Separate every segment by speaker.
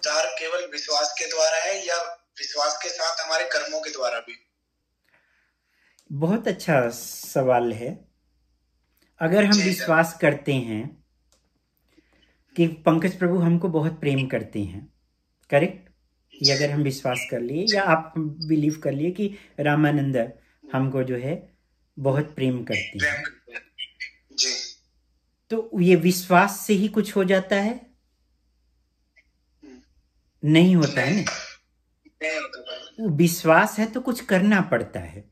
Speaker 1: उद्धार केवल विश्वास के द्वारा है या विश्वास के साथ हमारे कर्मों के द्वारा भी बहुत अच्छा सवाल है अगर हम विश्वास करते हैं कि पंकज प्रभु हमको बहुत प्रेम करते हैं करेक्ट ये अगर हम विश्वास कर लिए या आप बिलीव कर लिए कि रामानंद हमको जो है बहुत प्रेम करती है तो ये विश्वास से ही कुछ हो जाता है नहीं होता है ना विश्वास है तो कुछ करना पड़ता है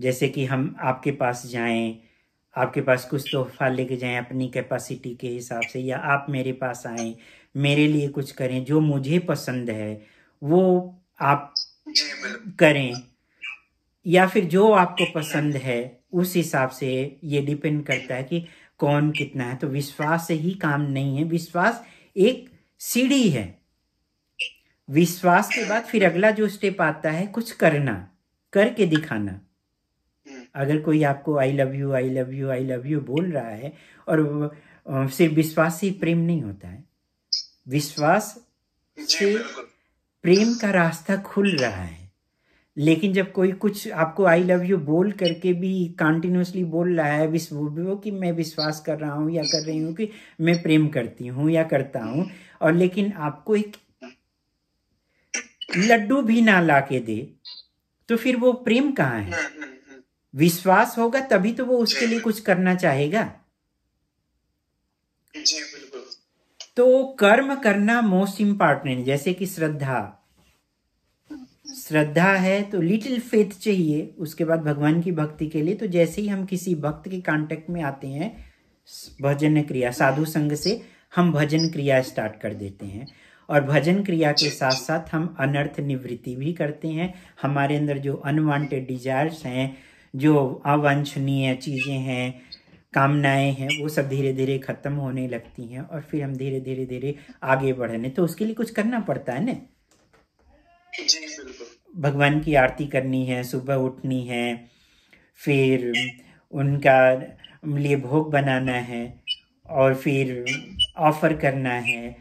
Speaker 1: जैसे कि हम आपके पास जाएं आपके पास कुछ तोहफा लेके जाएं अपनी कैपेसिटी के हिसाब से या आप मेरे पास आए मेरे लिए कुछ करें जो मुझे पसंद है वो आप करें या फिर जो आपको पसंद है उस हिसाब से ये डिपेंड करता है कि कौन कितना है तो विश्वास से ही काम नहीं है विश्वास एक सीढ़ी है विश्वास के बाद फिर अगला जो स्टेप आता है कुछ करना करके दिखाना अगर कोई आपको I love you I love you I love you बोल रहा है और सिर्फ विश्वास ही प्रेम नहीं होता है विश्वास से प्रेम का रास्ता खुल रहा है लेकिन जब कोई कुछ आपको आई लव यू बोल करके भी कंटिन्यूसली बोल रहा है विश वो कि मैं विश्वास कर रहा हूँ या कर रही हूँ कि मैं प्रेम करती हूँ या करता हूँ और लेकिन आपको एक लड्डू भी ना ला के दे तो फिर वो प्रेम कहाँ है हम्म, हम्म, हम्म। विश्वास होगा तभी तो वो उसके लिए कुछ करना चाहेगा तो कर्म करना मोस्ट इम्पॉर्टेंट जैसे कि श्रद्धा श्रद्धा है तो लिटिल फेथ चाहिए उसके बाद भगवान की भक्ति के लिए तो जैसे ही हम किसी भक्त के कांटेक्ट में आते हैं भजन क्रिया साधु संघ से हम भजन क्रिया स्टार्ट कर देते हैं और भजन क्रिया के साथ साथ हम अनर्थ निवृत्ति भी करते हैं हमारे अंदर जो अनवांटेड डिजायर्स हैं जो अवांछनीय चीज़ें हैं कामनाएं हैं वो सब धीरे धीरे ख़त्म होने लगती हैं और फिर हम धीरे धीरे धीरे आगे बढ़ने तो उसके लिए कुछ करना पड़ता है ना जी भगवान की आरती करनी है सुबह उठनी है फिर उनका लिए भोग बनाना है और फिर ऑफर करना है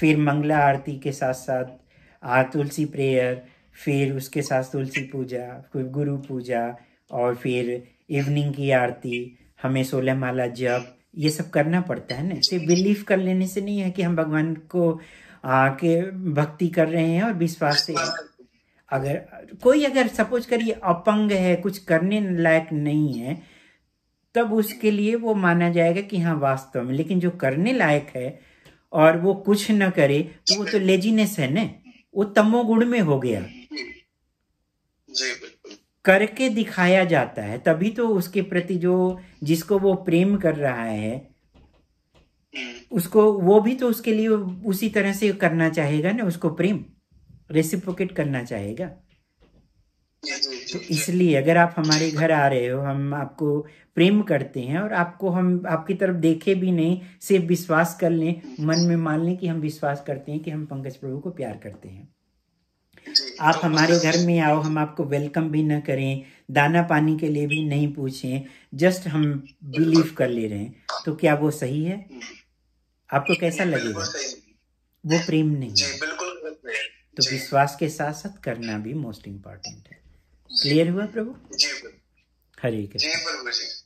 Speaker 1: फिर मंगला आरती के साथ साथ तुलसी प्रेयर फिर उसके साथ तुलसी पूजा फिर गुरु पूजा और फिर इवनिंग की आरती हमें सोलह माला जप ये सब करना पड़ता है ना सिर्फ बिलीव तो कर लेने से नहीं है कि हम भगवान को आके भक्ति कर रहे हैं और विश्वास से अगर कोई अगर सपोज करिए अपंग है कुछ करने लायक नहीं है तब उसके लिए वो माना जाएगा कि हाँ वास्तव में लेकिन जो करने लायक है और वो कुछ न करे तो वो तो लेजीनेस है ना वो तमोगुण में हो गया करके दिखाया जाता है तभी तो उसके प्रति जो जिसको वो प्रेम कर रहा है उसको वो भी तो उसके लिए उसी तरह से करना चाहेगा ना उसको प्रेम रेसिप्रोकेट करना चाहेगा तो इसलिए अगर आप हमारे घर आ रहे हो हम आपको प्रेम करते हैं और आपको हम आपकी तरफ देखे भी नहीं सिर्फ विश्वास कर लें मन में मान लें कि हम विश्वास करते हैं कि हम पंकज प्रभु को प्यार करते हैं आप तो हमारे घर में आओ हम आपको वेलकम भी ना करें दाना पानी के लिए भी नहीं पूछें जस्ट हम बिलीव कर ले रहे हैं तो क्या वो सही है आपको कैसा लगेगा वो प्रेम नहीं है तो विश्वास के साथ साथ करना भी मोस्ट इम्पॉर्टेंट है क्लियर हुआ प्रभु हरे कृष्ण